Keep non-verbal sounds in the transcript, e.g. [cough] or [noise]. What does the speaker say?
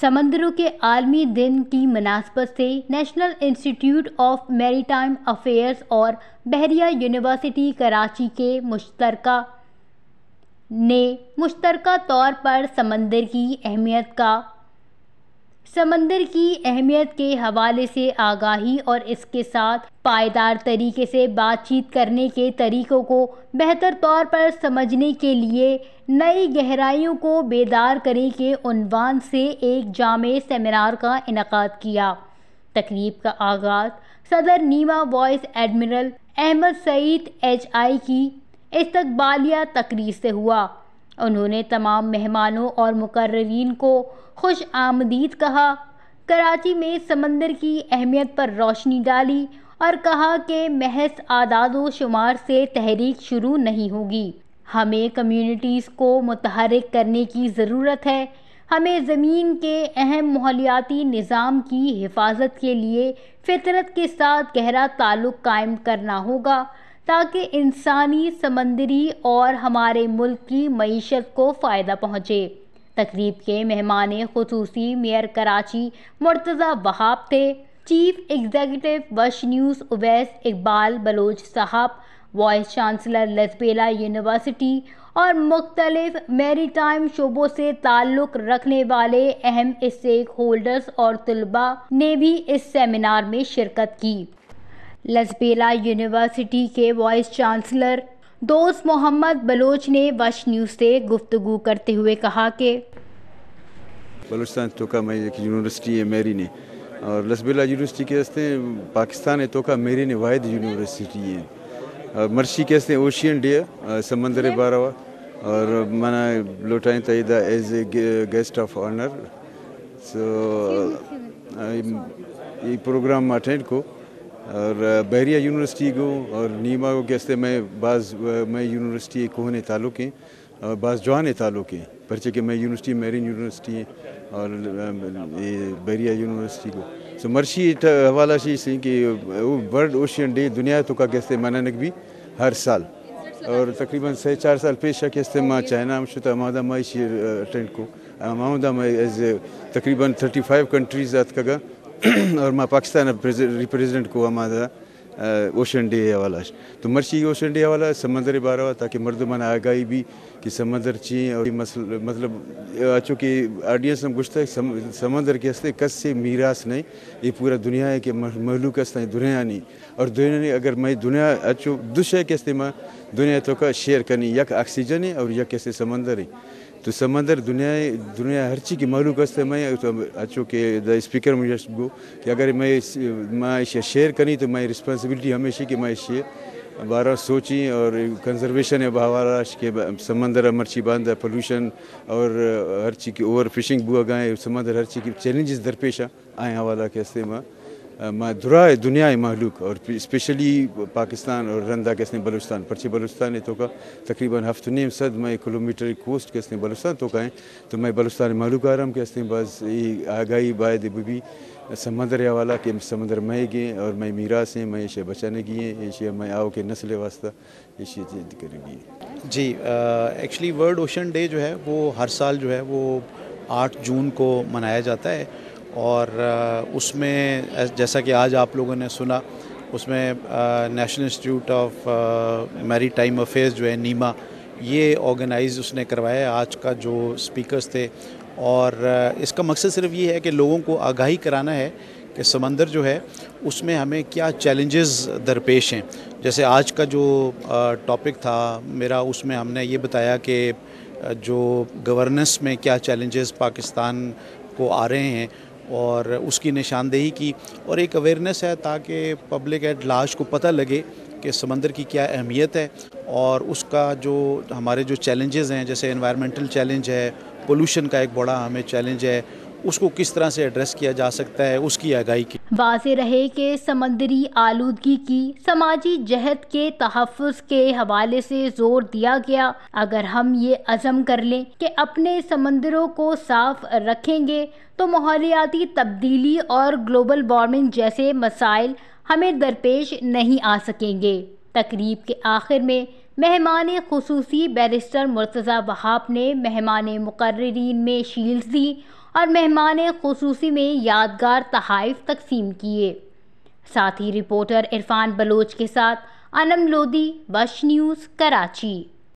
समंदरों के आलमी दिन की मुनासबत से national institute of maritime affairs और बहरिया यूनिवर्सिटी कराची के मुश्तर ने मुश्तर तौर पर समंदर की अहमियत का समंदर की अहमियत के हवाले से आगाही और इसके साथ पायदार तरीके से बातचीत करने के तरीकों को बेहतर तौर पर समझने के लिए नई गहराइयों को बेदार करने के उनवान से एक जाम सेमिनार का इनका किया तकरीब का आगाज़ सदर NIMA vice admiral Ahmed Saeed H I की इस्तबालिया तकरीर से हुआ उन्होंने तमाम मेहमानों और मुकर्रीन को खुश आमदीद कहा कराची में समंदर की अहमियत पर रोशनी डाली और कहा कि महज आदाद शुमार से तहरीक शुरू नहीं होगी हमें कम्यूनिटीज़ को मतहरक करने की ज़रूरत है हमें ज़मीन के अहम माहौलियाती निज़ाम की हिफाजत के लिए फितरत के साथ गहरा ताल्लुक़ कायम करना होगा ताकि इंसानी समंदरी और हमारे मुल्क की मीशत को फ़ायदा पहुँचे तकरीब के मेहमान खसूसी मेयर कराची मुर्तज़ा वहाब थे चीफ एग्जीक्यूटिव वश न्यूज़ उवैस इकबाल बलोच साहब वाइस चांसलर लजबेला यूनिवर्सिटी और मुख्तलिफ मेरी टाइम शोबों से ताल्लुक़ रखने वाले अहम स्टेक होल्डर्स और तलबा ने भी इस सेमिनार में शिरकत की लसबेला यूनिवर्सिटी के vice chancellor Dost Muhammad Bloch ने वश न्यूज़ से गुफ्तु करते हुए कहा कि बलोचस्तान तोका में एक यूनिवर्सिटी है मेरी ने और लसबेला यूनिवर्सिटी के रास्ते पाकिस्तान है तोका मेरी ने वाहिद यूनिवर्सिटी है मर्शी के रास्ते ओशियन डे समंदर बारावा और माना लोटाएं तयदा as a guest of honour so ये प्रोग्राम अटेंड को और बहरिया यूनिवर्सिटी को और नीमा को कहते मैं बाज़ मैं यूनिवर्सिटी कोहने हैं और बाज़ जवान हैं पर्चे के मैं यूनिवर्सिटी मेरिन यूनिवर्सिटी और बहरिया यूनिवर्सिटी को सो तो मर्शी हवाला शी सी कि वो वर्ल्ड ओशियन डे दुनिया तो का कहते मनाने भी हर साल और तकरीबन से चार साल पेश कैसे माँ चाइना में शुता अहमदा माई अटेंड को अमादा माई एज तकरीबन थर्टी फाइव कंट्रीज़ अत का [clears throat] और मैं पाकिस्तान रिप्रेजेंट को हमारा ओशन डे हवाला तो मर्ची ओशन डे हवाला समंदर बार हुआ ताकि मरदमान आगाही भी कि समंदर चीं और मसल मतलब चूँकि ऑडियंस में गुश्त है समंदर के हस्ते कस से मीरास नहीं ये पूरा दुनिया है कि महलूक हस्त नहीं दुनिया नहीं और दुनिया नहीं अगर मैं दुनिया अचो दुश्य के हस्ते मां दुनिया तो का शेयर करनी यक ऑक्सीजन है और यक कैसे समंदर है तो समंदर दुनिया दुनिया हर चीज़ की मालूक हस्ते मैं अच्छो तो के द स्पीकर मुझे गो कि अगर मैं मैं इसे शेयर करी तो मैं रिस्पांसिबिलिटी हमेशा की मैं इसे बारह सोची और कंजर्वेशन है बहावाराश के समंदर मर्ची बांध पोल्यूशन और हर चीज़ की ओवर फिशिंग बुआ गाएँ समंदर हर चीज़ की चैलेंजेस दरपेशा आए हवाला के हस्ते मधुरा दुनिया महलूक और स्पेशली पाकिस्तान और रंदा कैसे बलुस्तान पर्ची बलुस्तान तो का तकरीबन हफ्त नीम सद मैं किलोमीटर कोस्ट कैसे बलुस्तान तो कहें तो मैं बलुस्तान महलूक आराम कैसे बस ये आगाही बायद बुबी समंदर या वाला के समंदर मैं गए और मैं मीरा से मैं ऐशे बचाने हैं ऐशिया मैं आओ के नस्ल वास्ता ऐशे जिद करेंगी जी एक्चुअली वर्ल्ड ओशन डे जो है वो हर साल जो है वो आठ जून को मनाया जाता है और उसमें जैसा कि आज आप लोगों ने सुना उसमें national institute of maritime affairs जो है नीमा ये ऑर्गेनाइज उसने करवाया आज का जो स्पीकर्स थे और इसका मकसद सिर्फ ये है कि लोगों को आगाही कराना है कि समंदर जो है उसमें हमें क्या चैलेंजेस दरपेश हैं जैसे आज का जो टॉपिक था मेरा उसमें हमने ये बताया कि जो गवर्नेंस में क्या चैलेंजेस पाकिस्तान को आ रहे हैं और उसकी निशानदेही की और एक अवेयरनेस है ताकि पब्लिक एट लार्ज को पता लगे कि समंदर की क्या अहमियत है और उसका जो हमारे जो चैलेंजेस हैं जैसे इन्वायरमेंटल चैलेंज है पोल्यूशन का एक बड़ा हमें चैलेंज है उसको किस तरह से एड्रेस किया जा सकता है उसकी आगाही की वाजे रहे के समंदरी आलूदगी की समाजी जहद के तहफ़ के हवाले से जोर दिया गया अगर हम ये अज़म कर लें कि अपने समंदरों को साफ रखेंगे तो माहौलियाती तब्दीली और ग्लोबल वार्मिंग जैसे मसाइल हमें दरपेश नहीं आ सकेंगे तकरीब के आखिर में मेहमान खसूसी बैरिस्टर मुर्तज़ा वहाब ने मेहमान मुकर्रीन में शील्स दी और मेहमान खसूसी में यादगार तहफ तकसीम किए साथ ही रिपोर्टर इरफान बलोच के साथ अनम लोधी वश न्यूज़ कराची